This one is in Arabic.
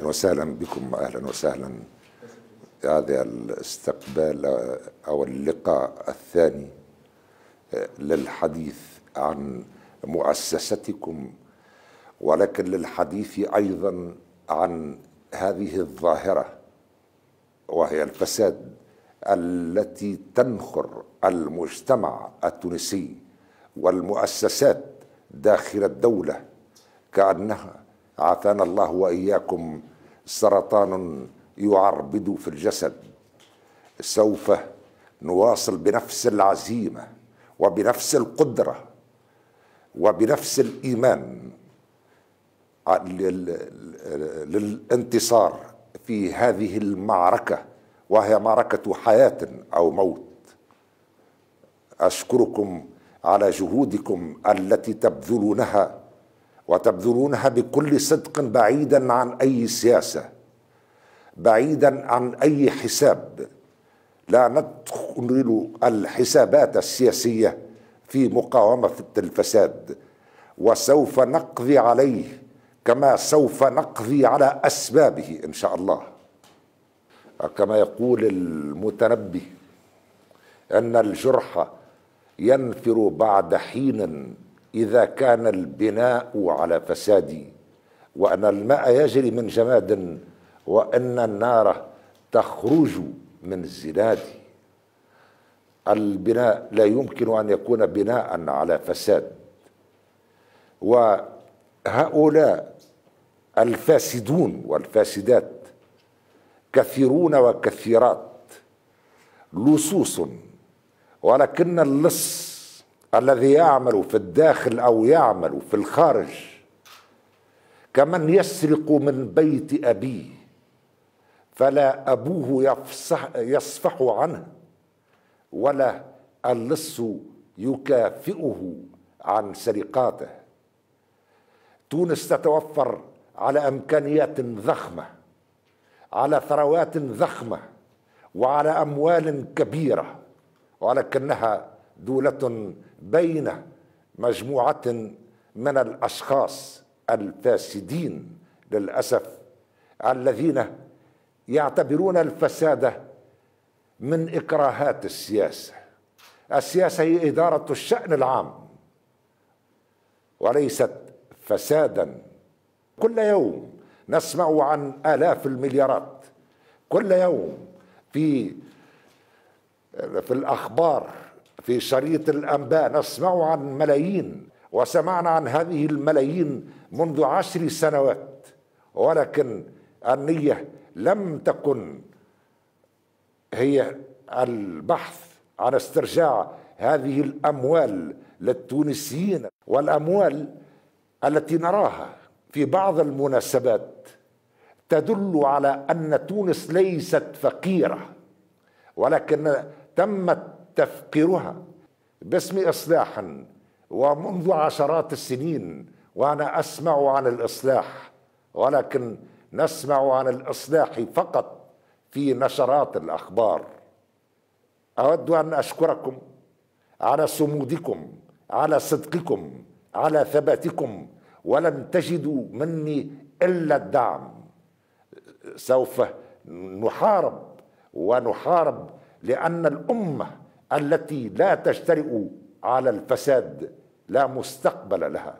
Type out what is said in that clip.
أهلاً وسهلا بكم اهلا وسهلا هذا الاستقبال او اللقاء الثاني آه، للحديث عن مؤسستكم ولكن للحديث ايضا عن هذه الظاهره وهي الفساد التي تنخر المجتمع التونسي والمؤسسات داخل الدوله كانها عافانا الله واياكم سرطان يعربد في الجسد سوف نواصل بنفس العزيمه وبنفس القدره وبنفس الايمان للانتصار في هذه المعركه وهي معركه حياه او موت اشكركم على جهودكم التي تبذلونها وتبذلونها بكل صدق بعيدا عن اي سياسه بعيدا عن اي حساب لا ندخل الحسابات السياسيه في مقاومه الفساد وسوف نقضي عليه كما سوف نقضي على اسبابه ان شاء الله كما يقول المتنبي ان الجرح ينفر بعد حين إذا كان البناء على فساد وأن الماء يجري من جماد وأن النار تخرج من الزناد البناء لا يمكن أن يكون بناء على فساد وهؤلاء الفاسدون والفاسدات كثيرون وكثيرات لصوص ولكن اللص الذي يعمل في الداخل أو يعمل في الخارج كمن يسرق من بيت أبيه فلا أبوه يفصح يصفح عنه ولا اللص يكافئه عن سرقاته تونس تتوفر على امكانيات ضخمه على ثروات ضخمه وعلى اموال كبيره ولكنها دولة بين مجموعة من الأشخاص الفاسدين للأسف الذين يعتبرون الفساد من إكراهات السياسة السياسة هي إدارة الشأن العام وليست فسادا كل يوم نسمع عن آلاف المليارات كل يوم في في الأخبار في شريط الأنباء نسمع عن ملايين وسمعنا عن هذه الملايين منذ عشر سنوات ولكن النية لم تكن هي البحث عن استرجاع هذه الأموال للتونسيين والأموال التي نراها في بعض المناسبات تدل على أن تونس ليست فقيرة ولكن تمت تفقرها باسم إصلاحا ومنذ عشرات السنين وأنا أسمع عن الإصلاح ولكن نسمع عن الإصلاح فقط في نشرات الأخبار أود أن أشكركم على صمودكم على صدقكم على ثباتكم ولن تجدوا مني إلا الدعم سوف نحارب ونحارب لأن الأمة التي لا تجترئ على الفساد لا مستقبل لها